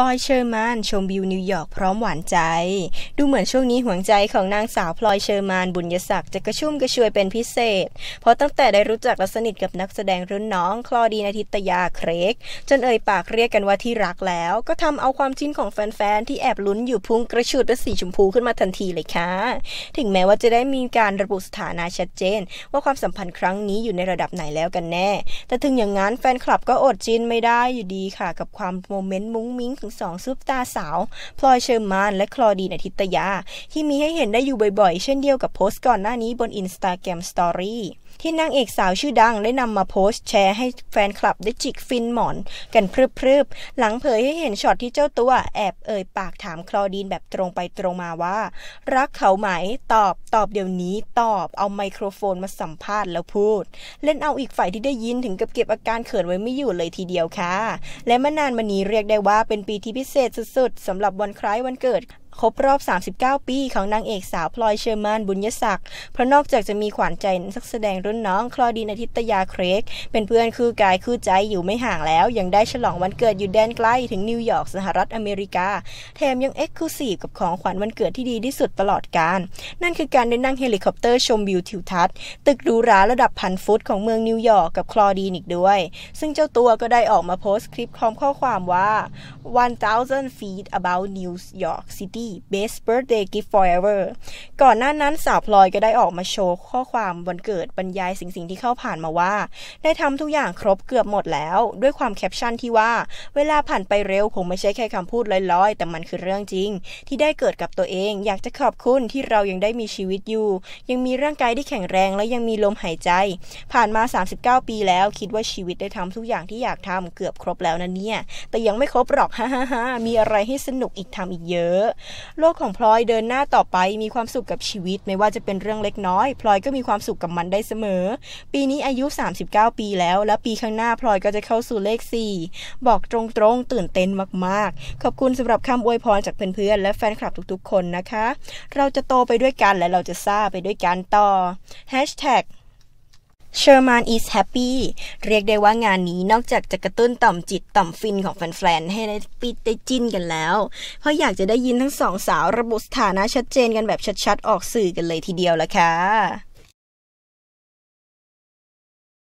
ลอยเชอร์มานชมวิวนิวยอร์กพร้อมหวานใจ ดูเหมือนช่วงนี้หัวใจของนางสาว พลอยเชอร์มานบุญยศักดิ์จะกระชุ่มกระชวยเป็นพิเศษ เพราะตั้งแต่ได้รู้จักและสนิท กับนักแสดงรุ่นน้องคลอดีนาทิตยาเครก จนเอ่ยปากเรียกกันว่าที่รักแล้ว ก็ทำเอาความชิ้นของแฟน ๆ ที่แอบลุ้นอยู่พุ่งกระชุดเป็นสีชมพูขึ้นมาทันทีเลยค่ะ ถึงแม้ว่าจะได้มีการระบุสถานะชัดเจน ว่าความสัมพันธ์ครั้งนี้อยู่ในระดับไหนแล้วกันแน่ แต่ถึงอย่างนั้นแฟนคลับก็อดจินไม่ได้อยู่ดีค่ะ กับความโมเมนต์มุ้งมิ้งงสองซุปตาสาว พลอยเชอร์มานและคลอดีนอทิตยา ที่มีให้เห็นได้อยู่บ่อยๆ เช่นเดียวกับโพสต์ก่อนหน้านี้บนอินสตาแกรมสตอรี่ที่นางเอกสาวชื่อดังได้นำมาโพสต์แชร์ให้แฟนคลับได้จิกฟินหมอนกันพรึบๆ หลังเผยให้เห็นช็อตที่เจ้าตัวแอบเอ่ยปากถามคลอดีนแบบตรงไปตรงมาว่า รักเขาไหมตอบตอบเดี๋ยวนี้ตอบ เอาไมโครโฟนมาสัมภาษณ์แล้วพูด เล่นเอาอีกฝ่ายที่ได้ยินถึงกับเก็บอาการเขินไว้ไม่อยู่เลยทีเดียวค่ะและมานานมานี้เรียกได้ว่าเป็นปีที่พิเศษสุดๆสำหรับวันคล้ายวันเกิดครบรอบ 39 ปี ของนางเอกสาวพลอยเชอร์มานบุญยศักดิ์ เพราะนอกจากจะมีขวัญใจนักแสดงรุ่นน้อง คลอดีนอาทิตยาเครกเป็นเพื่อนคือกายคือใจอยู่ไม่ห่างแล้ว ยังได้ฉลองวันเกิดอยู่แดนใกล้ถึงนิวยอร์กสหรัฐอเมริกาแถมยังเอ็กซ์คลูซีฟกับของขวัญวันเกิดที่ดีที่สุดตลอดการ นั่นคือการได้นั่งเฮลิคอปเตอร์ชมวิวทิวทัศน์ตึกหรูหราระดับพันฟุตของเมืองนิวยอร์กกับคลอดีนอีกด้วย ซึ่งเจ้าตัวก็ได้ออกมาโพสต์คลิปพร้อมข้อความว่า1000 feet about New York City Best Birthday Gift Forever ก่อนหน้านั้นสาวพลอยก็ได้ออกมาโชว์ข้อความวันเกิดบรรยายสิ่งสิ่งที่เข้าผ่านมาว่า ได้ทำทุกอย่างครบเกือบหมดแล้ว ด้วยความแคปชั่นที่ว่า เวลาผ่านไปเร็วผมไม่ใช่แค่คำพูดลอยๆ แต่มันคือเรื่องจริง ที่ได้เกิดกับตัวเองอยากจะขอบคุณที่เรายังได้มีชีวิตอยู่ ยังมีร่างกายที่แข็งแรงและยังมีลมหายใจ ผ่านมา 39 ปีแล้วคิดว่าชีวิตได้ทำทุกอย่างที่อยากทำเกือบครบแล้วนะเนี่ย แต่ยังไม่ครบหรอกฮ่าฮ่ามีอะไรให้สนุกอีกทำอีกเยอะโลกของพลอยเดินหน้าต่อไปมีความสุขกับชีวิตไม่ว่าจะเป็นเรื่องเล็กน้อยพลอยก็มีความสุขกับมันได้เสมอ ปีนี้อายุ 39 ปีแล้ว และปีข้างหน้าพลอยก็จะเข้าสู่เลข 4 บอกตรงๆตื่นเต้นมากๆ ขอบคุณสำหรับคำอวยพรจากเพื่อนๆ และแฟนคลับทุกๆ คนนะคะ เราจะโตไปด้วยกันและเราจะซาไปด้วยกันต่อ Hashtag เชอร์มานอีสแฮปปี้เรียกได้ว่างานนี้นอกจากจะกระตุ้นต่อมจิตต่อมฟินของแฟนๆให้ได้ปิดได้จิ้นกันแล้ว เพราะอยากจะได้ยินทั้งสองสาวระบุสถานะชัดเจนกันแบบชัดๆออกสื่อกันเลยทีเดียวละค่ะ